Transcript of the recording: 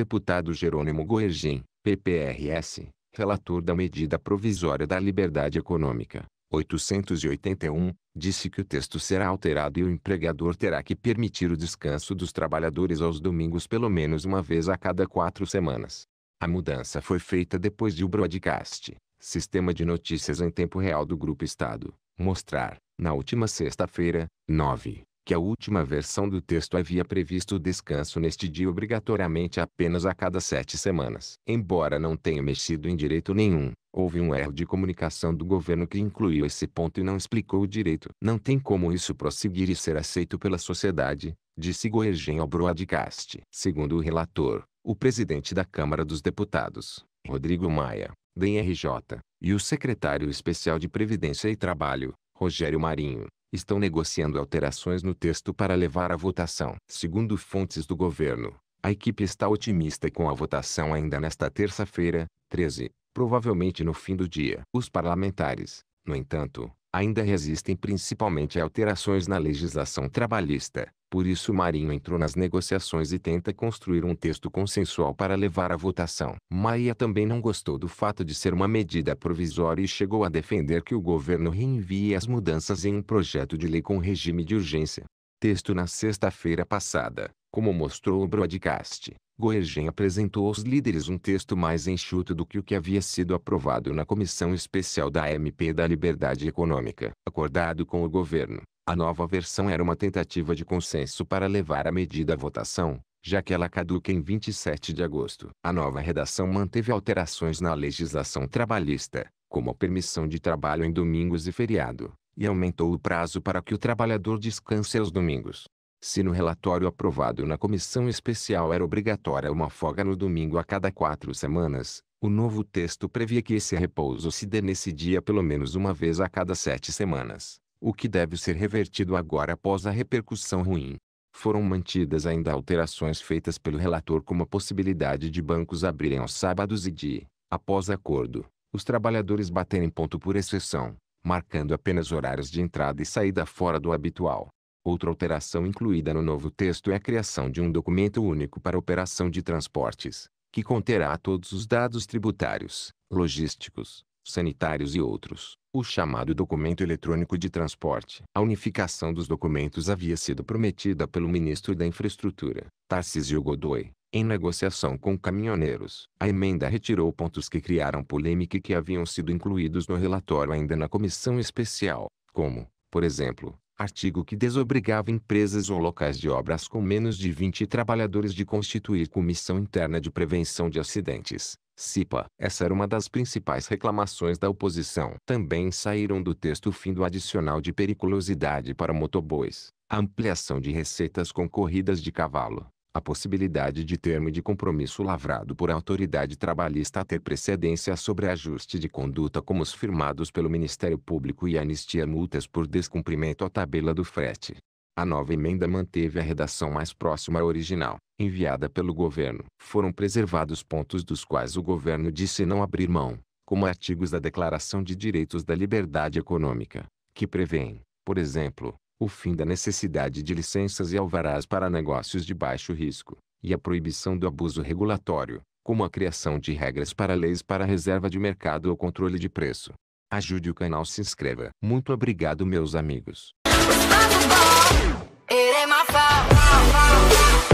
deputado Jerônimo Goergen, PPRS, relator da medida provisória da liberdade econômica, 881, disse que o texto será alterado e o empregador terá que permitir o descanso dos trabalhadores aos domingos pelo menos uma vez a cada quatro semanas. A mudança foi feita depois de o broadcast, sistema de notícias em tempo real do Grupo Estado, mostrar, na última sexta-feira, 9, que a última versão do texto havia previsto o descanso neste dia obrigatoriamente apenas a cada sete semanas. Embora não tenha mexido em direito nenhum, houve um erro de comunicação do governo que incluiu esse ponto e não explicou o direito. Não tem como isso prosseguir e ser aceito pela sociedade, disse Goergen ao broadcast. Segundo o relator, o presidente da Câmara dos Deputados, Rodrigo Maia, DRJ, e o secretário especial de Previdência e Trabalho, Rogério Marinho, estão negociando alterações no texto para levar à votação. Segundo fontes do governo, a equipe está otimista com a votação ainda nesta terça-feira, 13, provavelmente no fim do dia. Os parlamentares, no entanto, ainda resistem principalmente a alterações na legislação trabalhista, por isso Marinho entrou nas negociações e tenta construir um texto consensual para levar à votação. Maia também não gostou do fato de ser uma medida provisória e chegou a defender que o governo reenvie as mudanças em um projeto de lei com regime de urgência. Texto na sexta-feira passada, como mostrou o broadcast, Goergen apresentou aos líderes um texto mais enxuto do que o que havia sido aprovado na Comissão Especial da MP da Liberdade Econômica, acordado com o governo. A nova versão era uma tentativa de consenso para levar a medida à votação, já que ela caduca em 27 de agosto. A nova redação manteve alterações na legislação trabalhista, como a permissão de trabalho em domingos e feriado, e aumentou o prazo para que o trabalhador descanse aos domingos. Se no relatório aprovado na comissão especial era obrigatória uma folga no domingo a cada quatro semanas, o novo texto previa que esse repouso se dê nesse dia pelo menos uma vez a cada sete semanas o que deve ser revertido agora após a repercussão ruim. Foram mantidas ainda alterações feitas pelo relator como a possibilidade de bancos abrirem aos sábados e de, após acordo, os trabalhadores baterem ponto por exceção, marcando apenas horários de entrada e saída fora do habitual. Outra alteração incluída no novo texto é a criação de um documento único para operação de transportes, que conterá todos os dados tributários, logísticos, sanitários e outros, o chamado documento eletrônico de transporte. A unificação dos documentos havia sido prometida pelo ministro da Infraestrutura, Tarcísio Godoy, em negociação com caminhoneiros. A emenda retirou pontos que criaram polêmica e que haviam sido incluídos no relatório ainda na comissão especial, como, por exemplo, artigo que desobrigava empresas ou locais de obras com menos de 20 trabalhadores de constituir comissão interna de prevenção de acidentes, CIPA. Essa era uma das principais reclamações da oposição. Também saíram do texto o fim do adicional de periculosidade para motobois, a ampliação de receitas com corridas de cavalo, a possibilidade de termo de compromisso lavrado por autoridade trabalhista ter precedência sobre ajuste de conduta como os firmados pelo Ministério Público e anistia multas por descumprimento à tabela do frete. A nova emenda manteve a redação mais próxima à original, enviada pelo governo. Foram preservados pontos dos quais o governo disse não abrir mão, como artigos da Declaração de Direitos da Liberdade Econômica, que prevêem, por exemplo, o fim da necessidade de licenças e alvarás para negócios de baixo risco, e a proibição do abuso regulatório, como a criação de regras para leis para reserva de mercado ou controle de preço. Ajude o canal se inscreva. Muito obrigado meus amigos. It ain't my fault.